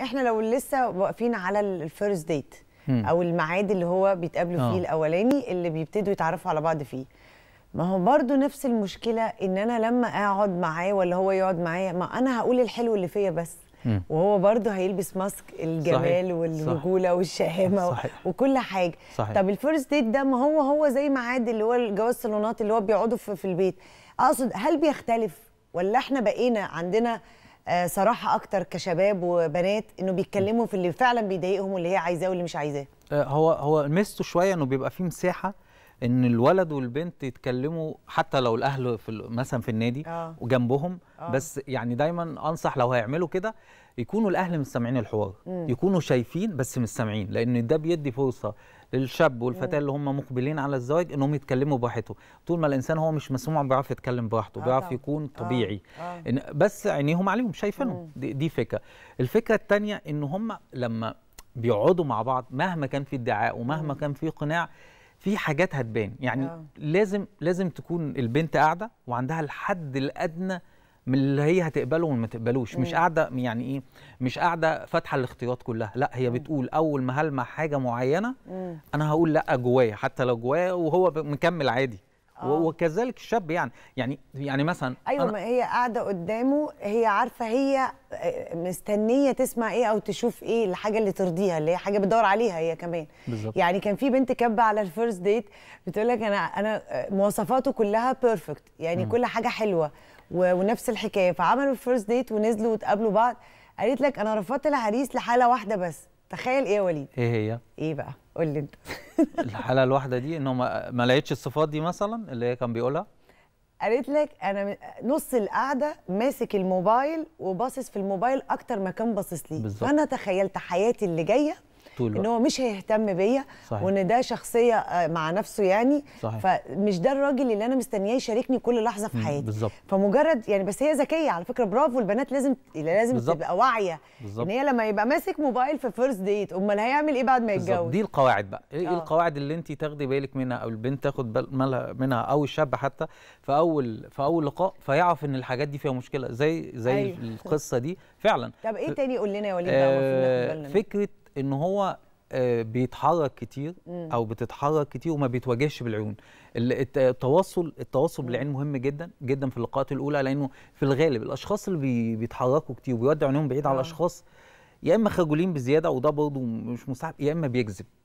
احنا لو لسه واقفين على الفيرست ديت او الميعاد اللي هو بيتقابلوا آه. فيه الاولاني اللي بيبتدوا يتعرفوا على بعض فيه ما هو برضو نفس المشكله ان انا لما اقعد معاه ولا هو يقعد معايا ما انا هقول الحلو اللي فيا بس مم. وهو برضه هيلبس ماسك الجمال صحيح. والرجوله والشهامه صحيح. وكل حاجه صحيح. طب الفيرست ديت ده ما هو هو زي ميعاد اللي هو الجواز الصالونات اللي هو بيقعدوا في, في البيت اقصد هل بيختلف ولا احنا بقينا عندنا آه، صراحه اكتر كشباب وبنات انه بيتكلموا في اللي فعلا بيضايقهم واللي هي عايزاه واللي مش عايزاه آه، هو هو ميزته شويه انه بيبقى فيه مساحه ان الولد والبنت يتكلموا حتى لو الاهل في مثلا في النادي آه. وجنبهم آه. بس يعني دايما انصح لو هيعملوا كده يكونوا الاهل مش سامعين الحوار مم. يكونوا شايفين بس مش سامعين لان ده بيدي فرصه للشاب والفتاه اللي هم مقبلين على الزواج انهم يتكلموا براحتهم طول ما الانسان هو مش مسموع بيعرف يتكلم براحته آه بيعرف يكون آه، طبيعي آه. آه. بس عينيهم عليهم شايفينهم دي, دي فكره الفكره الثانيه ان هم لما بيقعدوا مع بعض مهما كان في ادعاء ومهما كان في قناع في حاجات هتبان يعني آه. لازم لازم تكون البنت قاعده وعندها الحد الادنى من اللي هي هتقبله وما تقبلوش مم. مش قاعده يعني ايه مش قاعده فاتحه الاختيارات كلها لا هي مم. بتقول اول ما هلمع حاجه معينه مم. انا هقول لا جوايا حتى لو جوايا وهو مكمل عادي آه. وكذلك الشاب يعني يعني يعني مثلا ايوه ما هي قاعده قدامه هي عارفه هي آه، مستنيه تسمع ايه او تشوف ايه الحاجه اللي ترضيها اللي هي حاجه بتدور عليها هي كمان بالزبط. يعني كان في بنت كبه على الفيرست ديت بتقول لك انا انا آه، مواصفاته كلها بيرفكت يعني م. كل حاجه حلوه ونفس الحكايه فعملوا الفيرست ديت ونزلوا وتقابلوا بعض قالت لك انا رفضت العريس لحاله واحده بس تخيل ايه يا وليد ايه هي ايه بقى قول لي انت الحاله الواحده دي انه ما لقيتش الصفات دي مثلا اللي هي كان بيقولها قالت لك انا نص القعده ماسك الموبايل وباصص في الموبايل اكتر ما كان باصص لي فانا تخيلت حياتي اللي جايه طول ان هو مش هيهتم بيا وان ده شخصيه آه، مع نفسه يعني صحيح. فمش ده الراجل اللي انا مستنياه يشاركني كل لحظه في حياتي بالزبط. فمجرد يعني بس هي ذكيه على فكره برافو البنات لازم لازم بالزبط. تبقى واعيه بالزبط. ان هي لما يبقى ماسك موبايل في فيرست ديت امال هيعمل ايه بعد ما يتجوز دي القواعد بقى ايه آه. القواعد اللي انت تاخدي بالك منها او البنت تاخد بالها منها او الشاب حتى في اول في اول لقاء فيعرف ان الحاجات دي فيها مشكله زي زي أيوه. القصه دي فعلا طب ايه تاني قول لنا يا وليد آه فكره ان هو آه، بيتحرك كتير او بتتحرك كتير وما بيتواجهش بالعيون التواصل التواصل بالعين مهم جدا جدا في اللقاءات الاولى لانه في الغالب الاشخاص اللي بيتحركوا كتير وبيودوا عينهم بعيد على آه. الاشخاص يا اما خجولين بزياده وده برضه مش مساعد يا اما بيكذب